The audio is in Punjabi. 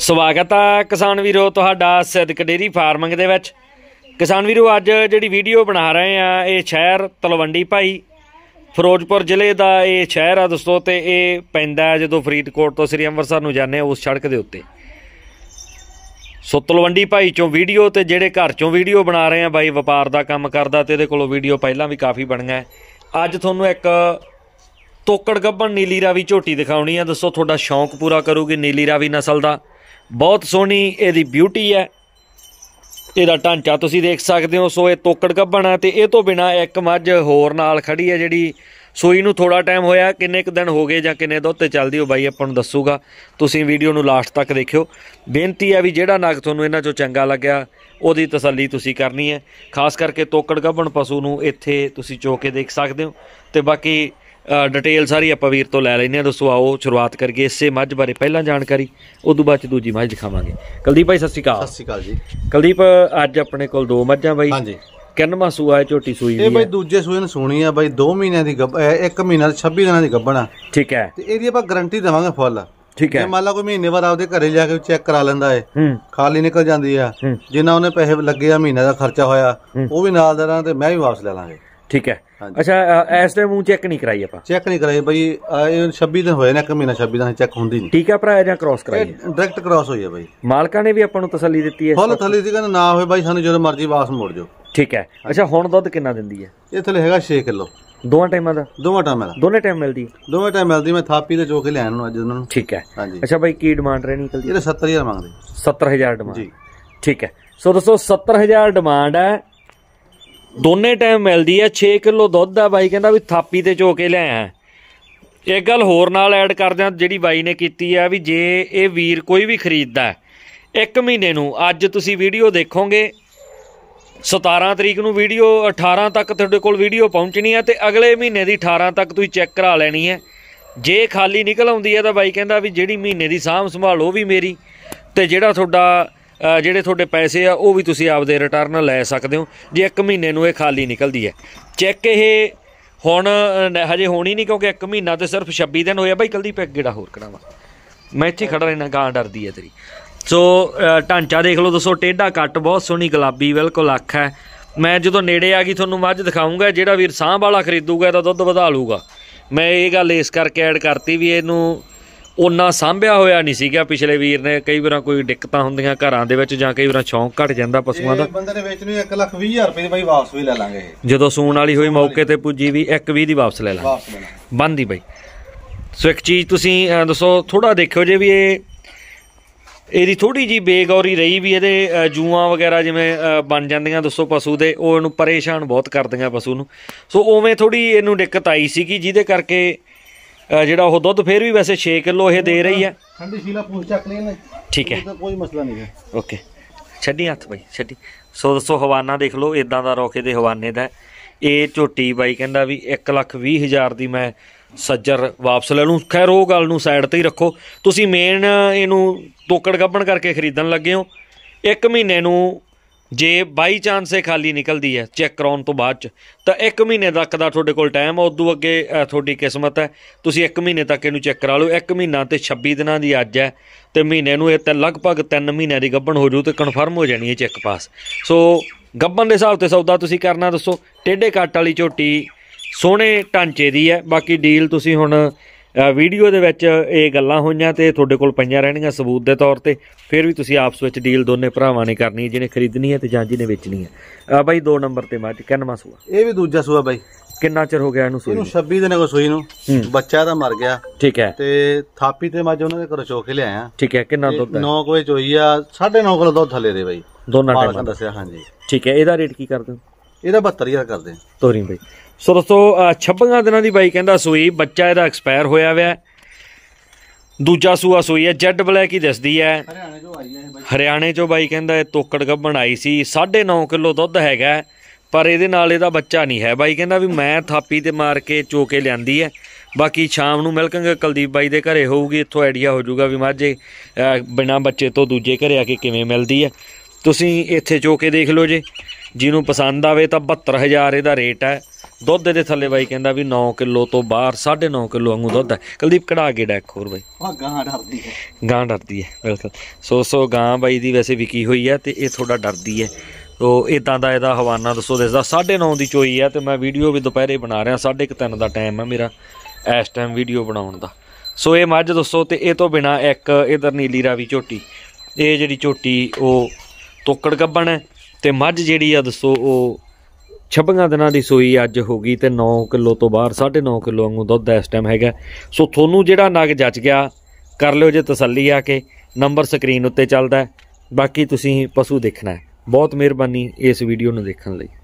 ਸਵਾਗਤ ਆ ਕਿਸਾਨ ਵੀਰੋ ਤੁਹਾਡਾ ਸਿੱਧਕ ਡੇਰੀ ਫਾਰਮਿੰਗ ਦੇ ਵਿੱਚ ਕਿਸਾਨ ਵੀਰੋ ਅੱਜ ਜਿਹੜੀ ਵੀਡੀਓ ਬਣਾ ਰਹੇ ਆ ਇਹ ਸ਼ਹਿਰ ਤਲਵੰਡੀ ਭਾਈ ਫਿਰੋਜ਼ਪੁਰ ਜ਼ਿਲ੍ਹੇ ਦਾ ਇਹ ਸ਼ਹਿਰ ਆ ਦੋਸਤੋ ਤੇ ਇਹ ਪੈਂਦਾ ਜਦੋਂ ਫਰੀਦਕੋਟ ਤੋਂ ਸ੍ਰੀ ਅੰਮ੍ਰਿਤਸਰ ਨੂੰ ਜਾਂਦੇ ਆ ਉਸ ਸੜਕ ਦੇ ਉੱਤੇ ਸੋ ਤਲਵੰਡੀ ਭਾਈ ਚੋਂ ਵੀਡੀਓ ਤੇ ਜਿਹੜੇ ਘਰ ਚੋਂ ਵੀਡੀਓ ਬਣਾ ਰਹੇ ਆ ਬਾਈ ਵਪਾਰ ਦਾ ਕੰਮ ਕਰਦਾ ਤੇ ਇਹਦੇ ਕੋਲੋਂ ਵੀਡੀਓ ਪਹਿਲਾਂ ਵੀ ਕਾਫੀ ਗਿਆ ਅੱਜ ਤੁਹਾਨੂੰ ਇੱਕ ਤੋਕੜ ਗੱਭਣ ਨੀਲੀ ਰਾਵੀ ਝੋਟੀ ਦਿਖਾਉਣੀ ਆ ਦੱਸੋ ਤੁਹਾਡਾ ਸ਼ੌਂਕ ਪੂਰਾ ਕਰੂਗੀ ਨੀਲੀ ਰਾਵੀ ਨਸਲ ਦਾ ਬਹੁਤ ਸੋਹਣੀ ਇਹਦੀ ਬਿਊਟੀ ਹੈ ਇਹਦਾ ਢਾਂਚਾ ਤੁਸੀਂ ਦੇਖ ਸਕਦੇ ਹੋ ਸੋ ਇਹ ਤੋਕੜ ਗੱਭਣਾ ਤੇ ਇਹ ਤੋਂ ਬਿਨਾ ਇੱਕ ਮੱਝ ਹੋਰ ਨਾਲ ਖੜੀ ਹੈ ਜਿਹੜੀ ਸੋਈ ਨੂੰ ਥੋੜਾ ਟਾਈਮ ਹੋਇਆ ਕਿੰਨੇ ਕੁ ਦਿਨ ਹੋ ਗਏ ਜਾਂ ਕਿੰਨੇ ਦੁੱਧ ਤੇ ਚੱਲਦੀ ਹੋ ਬਾਈ ਆਪਾਂ ਨੂੰ ਦੱਸੂਗਾ ਤੁਸੀਂ ਵੀਡੀਓ ਨੂੰ ਲਾਸਟ ਤੱਕ ਦੇਖਿਓ ਬੇਨਤੀ ਹੈ ਵੀ ਜਿਹੜਾ ਨਗ ਤੁਹਾਨੂੰ ਇਹਨਾਂ ਚੋਂ ਚੰਗਾ ਲੱਗਿਆ ਉਹਦੀ ਤਸੱਲੀ ਤੁਸੀਂ ਕਰਨੀ ਹੈ ਖਾਸ ਕਰਕੇ ਤੋਕੜ ਗੱਭਣ ਪਸ਼ੂ ਨੂੰ ਇੱਥੇ ਤੁਸੀਂ ਚੋ ਕੇ ਦੇਖ ਸਕਦੇ ਹੋ ਤੇ ਬਾਕੀ ਡਿਟੇਲ ਸਾਰੀ ਆਪਾਂ ਵੀਰ ਤੋਂ ਲੈ ਲੈਨੇ ਆ ਦੋਸਤੋ ਆਓ ਸ਼ੁਰੂਆਤ ਕਰੀਏ ਇਸੇ ਮੱਝ ਬਾਰੇ ਪਹਿਲਾਂ ਜਾਣਕਾਰੀ ਉਸ ਤੋਂ ਬਾਅਦ ਚ ਦੂਜੀ ਮੱਝ ਦਿਖਾਵਾਂਗੇ ਕੁਲਦੀਪ ਭਾਈ ਸਤਿ ਸ਼੍ਰੀ ਅਕਾਲ ਸਤਿ ਸ਼੍ਰੀ ਅਕਾਲ ਜੀ ਕੁਲਦੀਪ ਅੱਜ ਆਪਣੇ ਕੋਲ ਦੋ ਮੱਝਾਂ ਬਾਈ ਹਾਂਜੀ ਕਿੰਨਵਾਂ ਸੂਆ ਹੈ ਝੋਟੀ ਸੂਈ ਵੀ ਇਹ ਬਾਈ ਦੂਜੇ ਸੂਏ ਨੂੰ ਸੋਣੀ ਆ ਬਾਈ 2 ਮਹੀਨਿਆਂ ਦੀ ਇੱਕ 1 ਮਹੀਨਾ 26 ਦਿਨਾਂ ਦੀ ਗੱਬਣਾ ਠੀਕ ਹੈ ਤੇ ਇਹਦੀ ਆਪਾਂ ਗਾਰੰਟੀ ਦੇਵਾਂਗੇ ਫੁੱਲ ਠੀਕ ਹੈ ਜੇ ਮੰਨ ਲਾ ਕੋਈ ਮਹੀਨੇ ਬਾਅਦ ਆਪਦੇ ਘਰੇ ਜਾ ਕੇ ਚੈੱਕ ਕਰਾ ਲੈਂਦਾ ਏ ਖਾਲੀ ਨਿਕਲ ਜਾਂਦੀ ਆ ਜਿੰਨਾ ਉਹਨੇ ਪੈਸੇ ਲੱਗੇ ਆ ਮਹੀਨੇ ਦਾ ਖਰਚਾ ਹੋਇਆ ਉਹ ਵੀ ਨਾਲ ਦੇਣਾ ਤੇ ਮੈਂ ਵੀ ਵਾਪਸ ਲੈ ਲਾਂਗੇ ਠੀਕ ਹੈ ਅੱਛਾ ਇਸ ਟਾਈਮ ਨੂੰ ਚੈੱਕ ਨਹੀਂ ਕਰਾਈ ਆਪਾਂ ਚੈੱਕ ਨਹੀਂ ਕਰਾਈ ਬਈ ਇਹ 26 ਦਿਨ ਹੋਏ ਨੇ ਇੱਕ ਮਹੀਨਾ 26 ਦਿਨ ਚੈੱਕ ਹੁੰਦੀ ਨਹੀਂ ਠੀਕ ਹੈ ਭਰਾ ਜਾਂ ਕ੍ਰਾਸ ਕਰਾਈ ਡਾਇਰੈਕਟ ਕ੍ਰਾਸ ਹੋਈ ਹੈ ਬਈ ਮਾਲਕਾਂ ਨੇ ਵੀ ਆਪਾਂ ਨੂੰ ਤਸੱਲੀ ਦਿੱਤੀ ਹੈ ਫੁੱਲ ਥੱਲੀ ਸੀ ਕਹਿੰਦਾ ਨਾ ਹੋਏ ਬਾਈ ਸਾਨੂੰ ਜਦੋਂ ਮਰਜ਼ੀ ਵਾਸ ਮੋੜ ਜਾਓ ਠੀਕ ਹੈ ਅੱਛਾ ਹੁਣ ਦੁੱਧ ਕਿੰਨਾ ਦਿੰਦੀ ਹੈ ਇਹ ਥੱਲੇ ਹੈਗਾ 6 ਕਿਲੋ ਦੋਵਾਂ ਟਾਈਮਾਂ ਦਾ ਦੋਵਾਂ ਟਾਈਮਾਂ ਦਾ ਦੋਨੇ ਟਾਈਮ ਮਿਲਦੀ ਹੈ ਦੋਵੇਂ ਟਾਈਮ ਮਿਲਦੀ ਮੈਂ ਥਾਪੀ ਤੇ ਚੋ ਕੇ ਲੈਣ ਨੂੰ ਅੱਜ ਉਹਨਾਂ ਨੂੰ ਠੀਕ ਹੈ ਅੱਛਾ ਬਾਈ ਕੀ ਡਿਮਾਂਡ ਰਹਿਣੀ ਨਿਕਲਦੀ ਇਹਦੇ 70000 ਮੰਗਦੇ 70000 ਡਿਮਾਂਡ ਜੀ ਠੀਕ ਹੈ ਸੋ ਦੋਸਤੋ 70000 ਡਿਮਾਂਡ ਹੈ ਦੋਨੇ ਟਾਈਮ ਮਿਲਦੀ ਆ 6 ਕਿਲੋ ਦੁੱਧ ਆ ਬਾਈ ਕਹਿੰਦਾ ਵੀ ਥਾਪੀ ਤੇ ਚੋ ਕੇ ਲਿਆਇਆ ਇੱਕ ਗੱਲ ਹੋਰ ਨਾਲ ਐਡ ਕਰਦੇ ਆ ਜਿਹੜੀ ਬਾਈ ਨੇ ਕੀਤੀ ਆ ਵੀ ਜੇ ਇਹ ਵੀਰ ਕੋਈ ਵੀ ਖਰੀਦਦਾ ਇੱਕ ਮਹੀਨੇ ਨੂੰ ਅੱਜ ਤੁਸੀਂ ਵੀਡੀਓ ਦੇਖੋਗੇ 17 ਤਰੀਕ ਨੂੰ ਵੀਡੀਓ 18 ਤੱਕ ਤੁਹਾਡੇ ਕੋਲ ਵੀਡੀਓ ਪਹੁੰਚਣੀ ਆ ਤੇ ਅਗਲੇ ਮਹੀਨੇ ਦੀ 18 ਤੱਕ ਤੁਸੀਂ ਚੈੱਕ ਕਰਾ ਲੈਣੀ ਹੈ ਜੇ ਖਾਲੀ ਨਿਕਲ ਆਉਂਦੀ ਹੈ ਤਾਂ ਬਾਈ ਕਹਿੰਦਾ ਵੀ ਜਿਹੜੀ ਮਹੀਨੇ ਦੀ ਸਾਂਭ ਸੰਭਾਲ ਉਹ ਵੀ ਮੇਰੀ ਤੇ ਜਿਹੜਾ ਤੁਹਾਡਾ ਜਿਹੜੇ ਤੁਹਾਡੇ ਪੈਸੇ ਆ ਉਹ ਵੀ ਤੁਸੀਂ ਆਪਦੇ ਰਿਟਰਨ ਲੈ ਸਕਦੇ ਹੋ ਜੇ 1 ਮਹੀਨੇ ਨੂੰ ਇਹ ਖਾਲੀ ਨਿਕਲਦੀ ਹੈ ਚੈੱਕ ਇਹ ਹੁਣ ਹਜੇ ਹੋਣੀ ਨਹੀਂ ਕਿਉਂਕਿ 1 ਮਹੀਨਾ ਤੇ ਸਿਰਫ 26 ਦਿਨ ਹੋਇਆ ਬਾਈ ਕੱਲਦੀ ਪੈਕ ਗੇੜਾ ਹੋਰ ਕਰਾਵਾ ਮੈਂ ਇੱਥੇ ਖੜਾ ਰਹਿਣਾ ਗਾਂ ਡਰਦੀ ਹੈ ਤੇਰੀ ਸੋ ਢਾਂਚਾ ਦੇਖ ਲਓ ਦੱਸੋ ਟੇਢਾ ਕੱਟ ਬਹੁਤ ਸੋਹਣੀ ਗੁਲਾਬੀ ਬਿਲਕੁਲ ਅੱਖ ਹੈ ਮੈਂ ਜਦੋਂ ਨੇੜੇ ਆ ਗਈ ਤੁਹਾਨੂੰ ਮੱਝ ਦਿਖਾਉਂਗਾ ਜਿਹੜਾ ਵੀਰ ਸਾਹ ਵਾਲਾ ਖਰੀਦੂਗਾ ਤਾਂ ਦੁੱਧ ਵਧਾ ਲੂਗਾ ਮੈਂ ਇਹ ਗੱਲ ਇਸ ਕਰਕੇ ਐਡ ਕਰਤੀ ਵੀ ਇਹਨੂੰ ਉਨਾ ਸਾਂਭਿਆ ਹੋਇਆ ਨਹੀਂ ਸੀਗਾ ਪਿਛਲੇ ਵੀਰ ਨੇ ਕਈ ਵਾਰਾਂ ਕੋਈ ਦਿੱਕਤਾਂ ਹੁੰਦੀਆਂ ਘਰਾਂ ਦੇ ਵਿੱਚ ਜਾਂ ਕਈ ਵਾਰਾਂ ਸ਼ੌਂਕ ਘਟ ਜਾਂਦਾ ਪਸ਼ੂਆਂ ਦਾ ਬੰਦੇ ਨੇ ਵੇਚ ਨੂੰ 1 ਲੱਖ 20 ਹਜ਼ਾਰ ਰੁਪਏ ਬਾਈ ਵਾਪਸ ਵੀ ਲੈ ਲਾਂਗੇ ਜਦੋਂ ਸੂਣ ਵਾਲੀ ਹੋਈ ਮੌਕੇ ਤੇ ਪੁੱਜੀ ਵੀ 1 20 ਦੀ ਵਾਪਸ ਲੈ ਲਾਂਗੇ ਬੰਦੀ ਬਾਈ ਸੋ ਇੱਕ ਚੀਜ਼ ਤੁਸੀਂ ਦੱਸੋ ਥੋੜਾ ਦੇਖਿਓ ਜੇ ਵੀ ਇਹ ਇਹਦੀ ਥੋੜੀ ਜੀ ਬੇਗੌਰੀ ਰਹੀ ਵੀ ਇਹਦੇ ਜੂਆਂ ਵਗੈਰਾ ਜਿਵੇਂ ਬਣ ਜਾਂਦੀਆਂ ਦੱਸੋ ਪਸ਼ੂ ਦੇ ਉਹ ਇਹਨੂੰ ਪਰੇਸ਼ਾਨ ਬਹੁਤ ਕਰਦੀਆਂ ਪਸ਼ੂ ਨੂੰ ਸੋ ਉਵੇਂ ਥੋੜੀ ਇਹਨੂੰ ਦਿੱਕਤ ਆਈ ਸੀਗੀ ਜਿਹਦੇ ਕਰਕੇ ਜਿਹੜਾ ਉਹ ਦੁੱਧ ਫੇਰ ਵੀ ਵੈਸੇ 6 ਕਿਲੋ ਇਹ ਦੇ ਰਹੀ ਹੈ ਠੰਡੀ ਸ਼ੀਲਾ ਪੂਛ ਚੱਕ ਨੇ ਠੀਕ ਹੈ ਕੋਈ ਮਸਲਾ ਨਹੀਂ ਹੈ ਓਕੇ ਛੱਡੀ ਹੱਥ ਬਾਈ ਛੱਡੀ ਸੋ ਦੱਸੋ ਹਵਾਨਾ ਦੇਖ ਲਓ ਇਦਾਂ ਦਾ ਰੋਕੇ ਦੇ ਹਵਾਨੇ ਦਾ ਇਹ ਝੋਟੀ ਬਾਈ ਕਹਿੰਦਾ ਵੀ 1 ਲੱਖ ਦੀ ਮੈਂ ਸੱਜਰ ਵਾਪਸ ਲੈ ਲੂੰ ਖੈਰ ਉਹ ਗੱਲ ਨੂੰ ਸਾਈਡ ਤੇ ਹੀ ਰੱਖੋ ਤੁਸੀਂ ਮੇਨ ਇਹਨੂੰ ਤੋਕੜ ਗੱਬਣ ਕਰਕੇ ਖਰੀਦਣ ਲੱਗੇ ਹੋ 1 ਮਹੀਨੇ ਨੂੰ ਜੇ ਬਾਈ ਚਾਂਸ ਇਹ ਖਾਲੀ ਨਿਕਲਦੀ ਹੈ ਚੈੱਕ ਕਰਾਉਣ ਤੋਂ ਬਾਅਦ ਚ ਤਾਂ 1 ਮਹੀਨੇ ਤੱਕ ਦਾ ਤੁਹਾਡੇ ਕੋਲ ਟਾਈਮ ਹੈ ਉਦੋਂ ਅੱਗੇ ਤੁਹਾਡੀ ਕਿਸਮਤ ਹੈ ਤੁਸੀਂ 1 ਮਹੀਨੇ ਤੱਕ ਇਹਨੂੰ ਚੈੱਕ ਕਰਾ ਲਓ 1 ਮਹੀਨਾ ਤੇ 26 ਦਿਨਾਂ ਦੀ ਅੱਜ ਹੈ ਤੇ ਮਹੀਨੇ ਨੂੰ ਇਹ ਤਾਂ ਲਗਭਗ 3 ਮਹੀਨਿਆਂ ਦੀ ਗੱਬਣ ਹੋ ਜੂ ਤੇ ਕਨਫਰਮ ਹੋ ਜਾਣੀ ਹੈ ਚੈੱਕ ਪਾਸ ਸੋ ਗੱਬਣ ਦੇ ਹਿਸਾਬ ਤੇ ਸੌਦਾ ਤੁਸੀਂ ਕਰਨਾ ਦੱਸੋ ਟੇਡੇ ਕੱਟ ਵਾਲੀ ਝੋਟੀ ਸੋਹਣੇ ਢਾਂਚੇ ਦੀ ਹੈ ਬਾਕੀ ਡੀਲ ਤੁਸੀਂ ਹੁਣ ਵੀਡੀਓ ਦੇ ਵਿੱਚ ਇਹ ਗੱਲਾਂ ਹੋਈਆਂ ਤੇ ਤੁਹਾਡੇ ਕੋਲ ਪਈਆਂ ਰਹਿਣੀਆਂ ਸਬੂਤ ਦੇ ਤੌਰ ਤੇ ਫਿਰ ਵੀ ਤੁਸੀਂ ਆਪਸ ਵਿੱਚ ਡੀਲ ਦੋਨੇ ਭਰਾਵਾਂ ਨੇ ਕਰਨੀ ਹੈ ਜਿਹਨੇ ਖਰੀਦਣੀ ਹੈ ਤੇ ਜਾਂ ਜਿਹਨੇ ਵੇਚਣੀ ਹੈ ਬਾਈ 2 ਨੰਬਰ ਤੇ ਮੱਝ ਕਿੰਨਵਾਂ ਸੂਆ ਇਹ ਵੀ ਦੂਜਾ ਸੂਆ ਬਾਈ ਕਿੰਨਾ ਚਿਰ ਹੋ ਗਿਆ ਇਹਨੂੰ ਸੂਈ ਨੂੰ 26 ਦਿਨ ਹੋ ਸੂਈ ਨੂੰ ਬੱਚਾ ਤਾਂ ਮਰ ਗਿਆ ਠੀਕ ਹੈ ਤੇ ਥਾਪੀ ਤੇ ਮੱਝ ਉਹਨਾਂ ਦੇ ਘਰੋਂ ਚੋਖੇ ਲਿਆ ਲਿਆਇਆ ਠੀਕ ਹੈ ਕਿੰਨਾ ਦੁੱਧ ਹੈ 9 ਵਜੇ ਚੋਈ ਆ 9.5 ਕਿਲੋ ਦੁੱਧ ਥੱਲੇ ਦੇ ਬਾਈ ਦੋਨਾਂ ਟਾਈਮ ਦੱਸਿਆ ਹਾਂਜੀ ਠੀਕ ਹੈ ਇਹਦਾ ਰੇਟ ਕੀ ਕਰਦੇ ਹੋ ਇਹਦਾ 72000 ਕਰਦੇ ਹਾਂ ਤੋਰੀ ਬਾਈ ਸੋ ਦੋਸਤੋ 26 ਦਿਨਾਂ ਦੀ ਬਾਈ ਕਹਿੰਦਾ ਸੂਈ ਬੱਚਾ ਇਹਦਾ ਐਕਸਪਾਇਰ ਹੋਇਆ ਹੋਇਆ ਦੂਜਾ ਸੂਆ ਸੂਈ ਹੈ ਜੈਡ ਬਲੈਕ ਹੀ ਦਿਸਦੀ ਹੈ ਹਰਿਆਣੇ ਚੋਂ ਆਈ ਹੈ ਬਾਈ ਹਰਿਆਣੇ ਚੋਂ ਬਾਈ ਕਹਿੰਦਾ ਇਹ ਤੋਕੜ ਗੱਭਣ ਆਈ ਸੀ 9.5 ਕਿਲੋ ਦੁੱਧ ਹੈਗਾ ਪਰ ਇਹਦੇ ਨਾਲ ਇਹਦਾ ਬੱਚਾ ਨਹੀਂ ਹੈ ਬਾਈ ਕਹਿੰਦਾ ਵੀ ਮੈਂ ਥਾਪੀ ਤੇ ਮਾਰ ਕੇ ਚੋਕੇ ਲਿਆਂਦੀ ਹੈ ਬਾਕੀ ਸ਼ਾਮ ਨੂੰ ਮਿਲਕਾਂਗੇ ਕੁਲਦੀਪ ਬਾਈ ਦੇ ਘਰੇ ਹੋਊਗੀ ਇੱਥੋਂ ਆਈਡੀਆ ਹੋ ਜਾਊਗਾ ਵੀ ਮਾਝੇ ਬਿਨਾ ਬੱਚੇ ਤੋਂ ਦੂਜੇ ਘਰੇ ਆ ਕੇ ਕਿਵੇਂ ਮਿਲਦੀ ਹੈ ਤੁਸੀਂ ਇੱਥੇ ਚੋਕੇ ਦੇਖ ਲਓ ਜੇ ਜਿਹਨੂੰ ਪਸੰਦ ਆਵੇ ਤਾਂ 72000 ਇਹਦਾ ਰੇਟ ਹੈ ਦੁੱਧ ਦੇ ਥੱਲੇ ਬਾਈ ਕਹਿੰਦਾ ਵੀ 9 ਕਿਲੋ ਤੋਂ ਬਾਹਰ 9.5 ਕਿਲੋ ਵਾਂਗੂ ਦੁੱਧ ਹੈ ਕੁਲਦੀਪ ਕਢਾ ਕੇ ਡੈਕ ਹੋਰ ਬਾਈ ਆ ਗਾਂ ਡਰਦੀ ਹੈ ਗਾਂ ਡਰਦੀ ਹੈ ਬਿਲਕੁਲ ਸੋ ਸੋ ਗਾਂ ਬਾਈ ਦੀ ਵੈਸੇ ਵਿਕੀ ਹੋਈ ਹੈ ਤੇ ਇਹ ਥੋੜਾ ਡਰਦੀ ਹੈ ਤੋ ਇਦਾਂ ਦਾ ਇਹਦਾ ਹਵਾਨਾ ਦੱਸੋ ਦੱਸਦਾ 9:30 ਦੀ ਚੋਈ ਹੈ ਤੇ ਮੈਂ ਵੀਡੀਓ ਵੀ ਦੁਪਹਿਰੇ ਬਣਾ ਰਿਹਾ 3:30 ਦਾ ਟਾਈਮ ਹੈ ਮੇਰਾ ਇਸ ਟਾਈਮ ਵੀਡੀਓ ਬਣਾਉਣ ਦਾ ਸੋ ਇਹ ਮੱਝ ਦੱਸੋ ਤੇ ਇਹ ਤੋਂ ਬਿਨਾ ਇੱਕ ਇਧਰ ਨੀਲੀ ਰਾਵੀ ਝੋਟੀ ਇਹ ਜਿਹੜੀ ਝੋਟੀ ਉਹ ਤੋਕੜ ਗੱਬਣ ਹੈ ਤੇ ਮੱਝ ਜਿਹੜੀ ਆ ਦੱਸੋ ਉਹ 26 ਦਿਨਾਂ ਦੀ ਸੋਈ ਅੱਜ ਹੋ ਗਈ ਤੇ 9 ਕਿਲੋ ਤੋਂ ਬਾਹਰ 9.5 ਕਿਲੋ ਵਾਂਗੂ ਦੁੱਧ ਇਸ ਟਾਈਮ ਹੈਗਾ ਸੋ ਤੁਹਾਨੂੰ ਜਿਹੜਾ ਨਗ ਜੱਜ ਗਿਆ ਕਰ ਲਿਓ ਜੇ ਤਸੱਲੀ ਆ ਕੇ ਨੰਬਰ ਸਕਰੀਨ ਉੱਤੇ ਚੱਲਦਾ ਬਾਕੀ ਤੁਸੀਂ ਪਸ਼ੂ ਦੇਖਣਾ ਬਹੁਤ ਮਿਹਰਬਾਨੀ ਇਸ ਵੀਡੀਓ ਨੂੰ ਦੇਖਣ ਲਈ